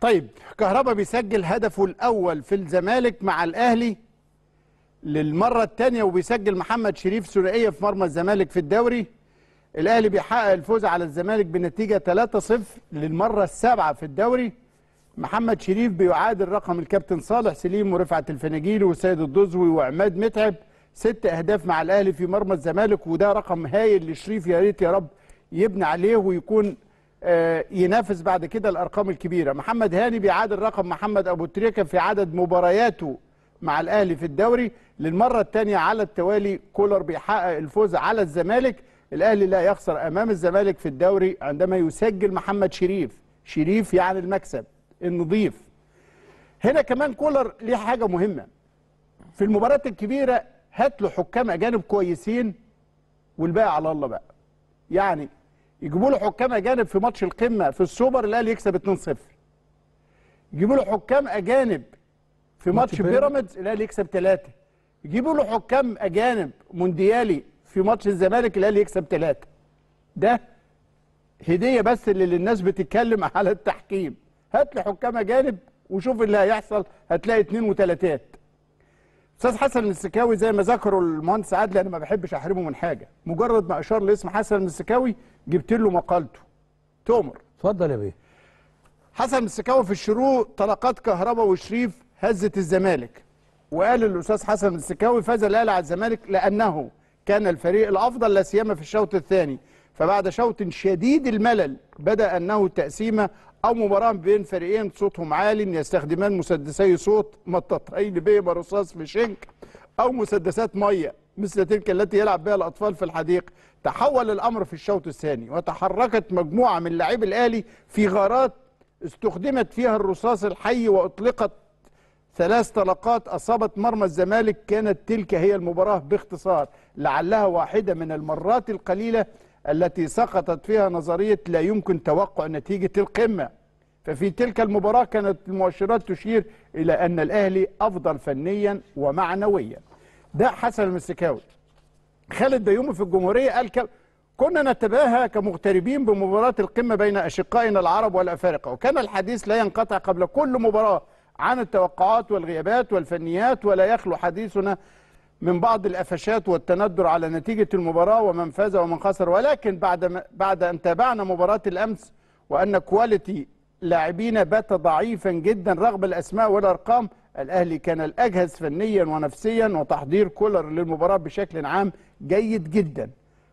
طيب كهربا بيسجل هدفه الأول في الزمالك مع الأهلي للمرة الثانية وبيسجل محمد شريف ثنائية في مرمى الزمالك في الدوري الأهلي بيحقق الفوز على الزمالك بنتيجة 3-0 للمرة السابعة في الدوري محمد شريف بيعادل رقم الكابتن صالح سليم ورفعت الفناجيل وسيد الدزوي وعماد متعب ست أهداف مع الأهلي في مرمى الزمالك وده رقم هايل لشريف يا ريت يا رب يبني عليه ويكون آه، ينافس بعد كده الارقام الكبيره محمد هاني بيعادل رقم محمد ابو تريكه في عدد مبارياته مع الاهلي في الدوري للمره الثانيه على التوالي كولر بيحقق الفوز على الزمالك الاهلي لا يخسر امام الزمالك في الدوري عندما يسجل محمد شريف شريف يعني المكسب النظيف هنا كمان كولر ليه حاجه مهمه في المباريات الكبيره هات له حكام اجانب كويسين والباقي على الله بقى يعني يجيبوا له حكام اجانب في ماتش القمه في السوبر الاهلي يكسب 2-0 يجيبوا له حكام اجانب في ماتش بيراميدز الاهلي يكسب 3 يجيبوا له حكام اجانب مونديالي في ماتش الزمالك الاهلي يكسب 3 ده هديه بس اللي الناس بتتكلم على التحكيم هات لي حكام اجانب وشوف اللي هيحصل هتلاقي اتنين وتلاتات استاذ حسن السكاوي زي ما ذكروا المهندس عادل انا ما بحبش احرمه من حاجه مجرد ما اشار لاسم حسن السكاوي جبت له مقالته تؤمر اتفضل يا بيه حسن السكاوي في الشروق طلقات كهربا وشريف هزت الزمالك وقال الاستاذ حسن السكاوي فاز الاهلي على الزمالك لانه كان الفريق الافضل لا سيما في الشوط الثاني فبعد شوط شديد الملل بدا انه تقسيمه أو مباراة بين فريقين صوتهم عالي يستخدمان مسدسي صوت مطاطين بيه رصاص في شنك أو مسدسات مية مثل تلك التي يلعب بها الأطفال في الحديقة تحول الأمر في الشوط الثاني وتحركت مجموعة من لاعبي الأهلي في غارات استخدمت فيها الرصاص الحي وأطلقت ثلاث طلقات أصابت مرمى الزمالك كانت تلك هي المباراة باختصار لعلها واحدة من المرات القليلة التي سقطت فيها نظرية لا يمكن توقع نتيجة القمة ففي تلك المباراة كانت المؤشرات تشير إلى أن الأهلي أفضل فنيا ومعنويا ده حسن المسكاوي خالد ديومي في الجمهورية قال كنا نتباهى كمغتربين بمباراة القمة بين أشقائنا العرب والأفارقة وكان الحديث لا ينقطع قبل كل مباراة عن التوقعات والغيابات والفنيات ولا يخلو حديثنا من بعض القفشات والتندر على نتيجة المباراة ومن فاز ومن خسر ولكن بعد بعد أن تابعنا مباراة الأمس وأن كواليتي لاعبينا بات ضعيفا جدا رغم الأسماء والأرقام الأهلي كان الأجهز فنيا ونفسيا وتحضير كولر للمباراة بشكل عام جيد جدا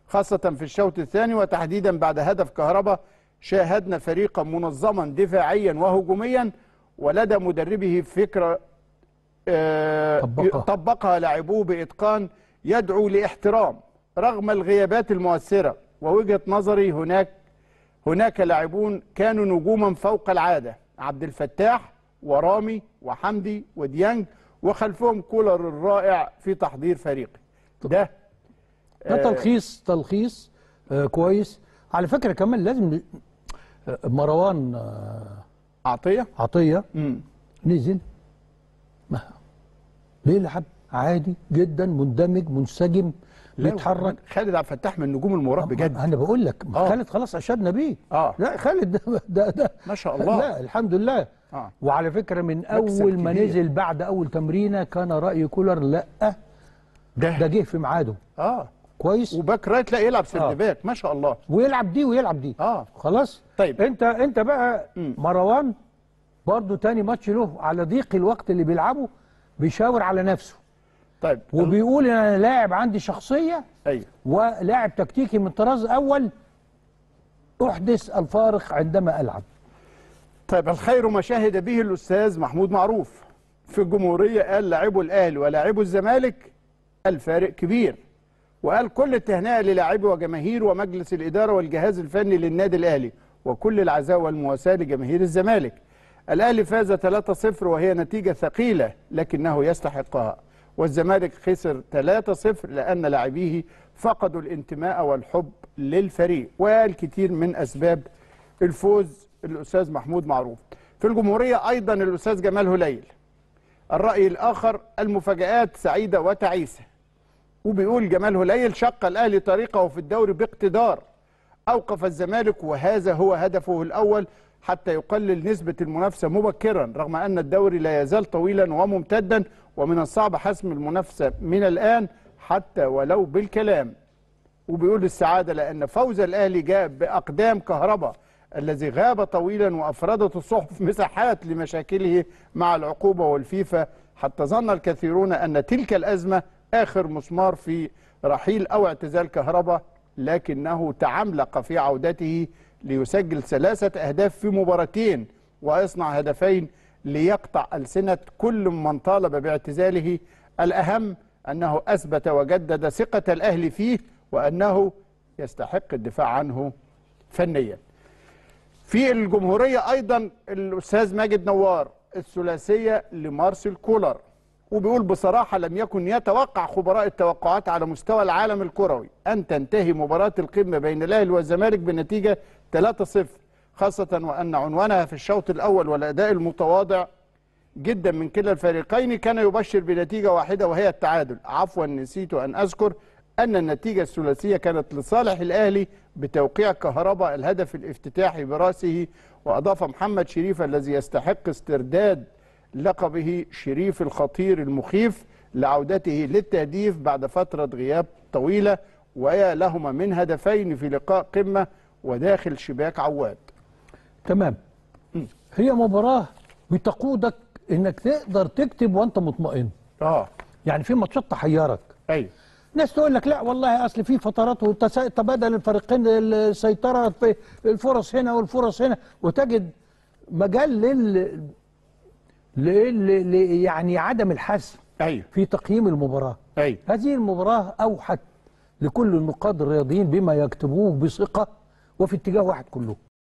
خاصة في الشوط الثاني وتحديدا بعد هدف كهربا شاهدنا فريقا منظما دفاعيا وهجوميا ولدى مدربه فكرة آه، طبقها, طبقها لاعبوه بإتقان يدعو لاحترام رغم الغيابات المؤثرة ووجهة نظري هناك هناك لاعبون كانوا نجوما فوق العادة عبد الفتاح ورامي وحمدي وديانج وخلفهم كولر الرائع في تحضير فريقي ده ده آه تلخيص تلخيص آه كويس على فكرة كمان لازم آه، مروان آه عطية عطية مم. نزل بيلعب عادي جدا مندمج منسجم بيتحرك خالد عبد الفتاح من نجوم المباراه بجد انا بقول لك آه. خالد خلاص اشدنا بيه آه. لا خالد ده, ده ده ما شاء الله لا الحمد لله آه. وعلى فكره من اول ما نزل بعد اول تمرينه كان راي كولر لا ده ده جه في ميعاده اه كويس وباك رايت لا يلعب سيرد آه. ما شاء الله ويلعب دي ويلعب دي اه خلاص طيب انت انت بقى مروان برضه تاني ماتش له على ضيق الوقت اللي بيلعبه بيشاور على نفسه طيب وبيقول ان انا لاعب عندي شخصيه ايوه ولاعب تكتيكي من طراز اول احدث الفارق عندما العب طيب الخير ما شهد به الاستاذ محمود معروف في الجمهوريه قال لاعبو الاهلي ولاعبو الزمالك الفارق كبير وقال كل التهنئه للاعبي وجماهير ومجلس الاداره والجهاز الفني للنادي الاهلي وكل العزاء والمواساه لجماهير الزمالك الأهلي فاز 3-0 وهي نتيجة ثقيلة لكنه يستحقها والزمالك خسر 3-0 لأن لاعبيه فقدوا الانتماء والحب للفريق والكثير من أسباب الفوز الأستاذ محمود معروف في الجمهورية أيضا الأستاذ جمال هليل الرأي الآخر المفاجآت سعيدة وتعيسة وبيقول جمال هليل شق الأهلي طريقه في الدوري باقتدار أوقف الزمالك وهذا هو هدفه الأول حتى يقلل نسبة المنافسة مبكرا رغم أن الدوري لا يزال طويلا وممتدا ومن الصعب حسم المنافسة من الآن حتى ولو بالكلام وبيقول السعادة لأن فوز الأهلي جاء بأقدام كهرباء الذي غاب طويلا وأفردت الصحف مساحات لمشاكله مع العقوبة والفيفا حتى ظن الكثيرون أن تلك الأزمة آخر مسمار في رحيل أو اعتزال كهرباء لكنه تعملق في عودته ليسجل ثلاثة أهداف في مباراتين ويصنع هدفين ليقطع ألسنة كل من طالب باعتزاله الأهم أنه أثبت وجدد ثقة الأهل فيه وأنه يستحق الدفاع عنه فنيا في الجمهورية أيضا الأستاذ ماجد نوار الثلاثية لمارسيل كولر وبيقول بصراحة لم يكن يتوقع خبراء التوقعات على مستوى العالم الكروي أن تنتهي مباراة القمة بين الأهلي والزمالك بنتيجة 3-0 خاصة وأن عنوانها في الشوط الأول والأداء المتواضع جدا من كلا الفريقين كان يبشر بنتيجة واحدة وهي التعادل عفوا نسيت أن أذكر أن النتيجة الثلاثية كانت لصالح الأهلي بتوقيع كهرباء الهدف الافتتاحي برأسه وأضاف محمد شريف الذي يستحق استرداد لقبه شريف الخطير المخيف لعودته للتهديف بعد فترة غياب طويلة ويا لهما من هدفين في لقاء قمة وداخل شباك عواد تمام هي مباراة بتقودك انك تقدر تكتب وانت مطمئن اه يعني في ماتشات تحيرك ايوه ناس تقول لك لا والله اصل في فترات وتبادل الفريقين السيطره في الفرص هنا والفرص هنا وتجد مجال لل يعني عدم الحسم أيوه. في تقييم المباراة أيوه. هذه المباراة أوحت لكل النقاد الرياضيين بما يكتبوه بثقة وفي اتجاه واحد كلهم